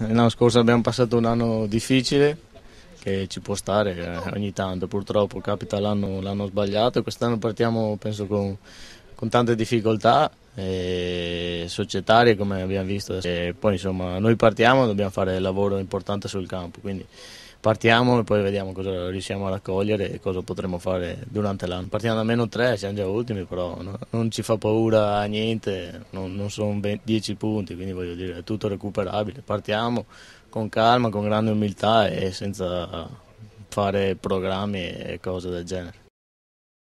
L'anno scorso abbiamo passato un anno difficile, che ci può stare eh, ogni tanto, purtroppo capita l'anno, l'anno sbagliato, quest'anno partiamo penso con, con tante difficoltà. E societarie come abbiamo visto. E poi insomma noi partiamo dobbiamo fare il lavoro importante sul campo, quindi partiamo e poi vediamo cosa riusciamo a raccogliere e cosa potremo fare durante l'anno. Partiamo da meno 3, siamo già ultimi, però no, non ci fa paura niente, non, non sono 10 punti, quindi voglio dire è tutto recuperabile. Partiamo con calma, con grande umiltà e senza fare programmi e cose del genere.